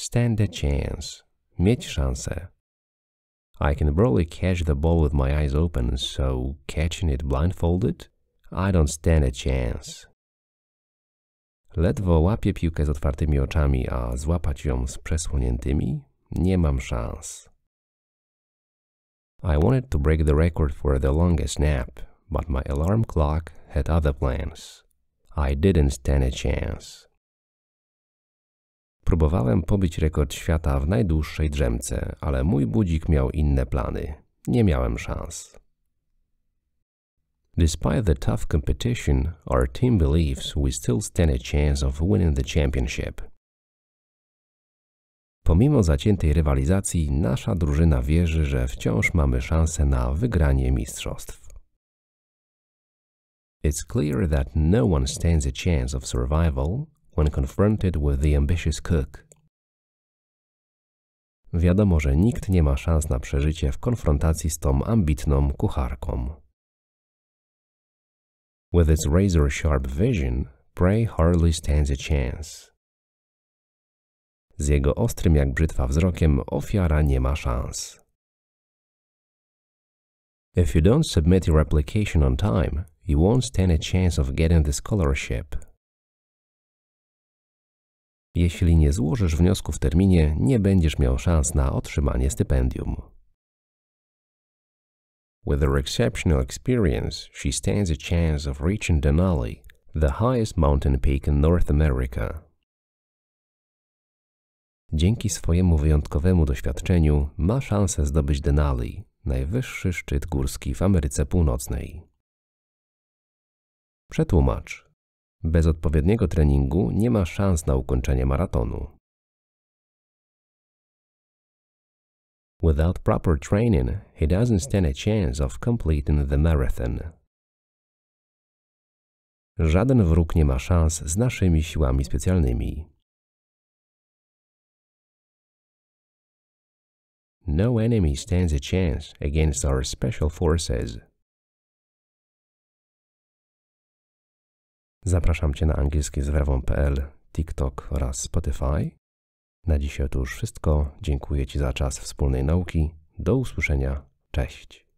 stand a chance, mieć szansę. I can barely catch the ball with my eyes open, so catching it blindfolded? I don't stand a chance. Ledwo łapię piłkę z otwartymi oczami, a złapać ją z przesłoniętymi? Nie mam szans. I wanted to break the record for the longest nap, but my alarm clock had other plans. I didn't stand a chance. Próbowałem pobić rekord świata w najdłuższej drzemce, ale mój budzik miał inne plany. Nie miałem szans. Despite the tough competition, our team believes we still stand a chance of winning the championship. Pomimo zaciętej rywalizacji, nasza drużyna wierzy, że wciąż mamy szansę na wygranie mistrzostw. It's clear that no one stands a chance of survival, when confronted with the ambitious cook. Wiadomo, że nikt nie ma szans na przeżycie w konfrontacji z tą ambitną kucharką. With its razor-sharp vision, prey hardly stands a chance. Z jego ostrym jak brzytwa wzrokiem ofiara nie ma szans. If you don't submit your application on time, you won't stand a chance of getting the scholarship. Jeśli nie złożysz wniosku w terminie, nie będziesz miał szans na otrzymanie stypendium. With her exceptional experience, she stands a chance of reaching Denali, the highest mountain peak in North America. Dzięki swojemu wyjątkowemu doświadczeniu ma szansę zdobyć Denali, najwyższy szczyt górski w Ameryce Północnej. Przetłumacz. Bez odpowiedniego treningu nie ma szans na ukończenie maratonu. Without proper training, he doesn't stand a chance of completing the marathon. Żaden wróg nie ma szans z naszymi siłami specjalnymi. No enemy stands a chance against our special forces. Zapraszam Cię na angielski z wewą.pl, TikTok oraz Spotify. Na dzisiaj to już wszystko. Dziękuję Ci za czas wspólnej nauki. Do usłyszenia. Cześć.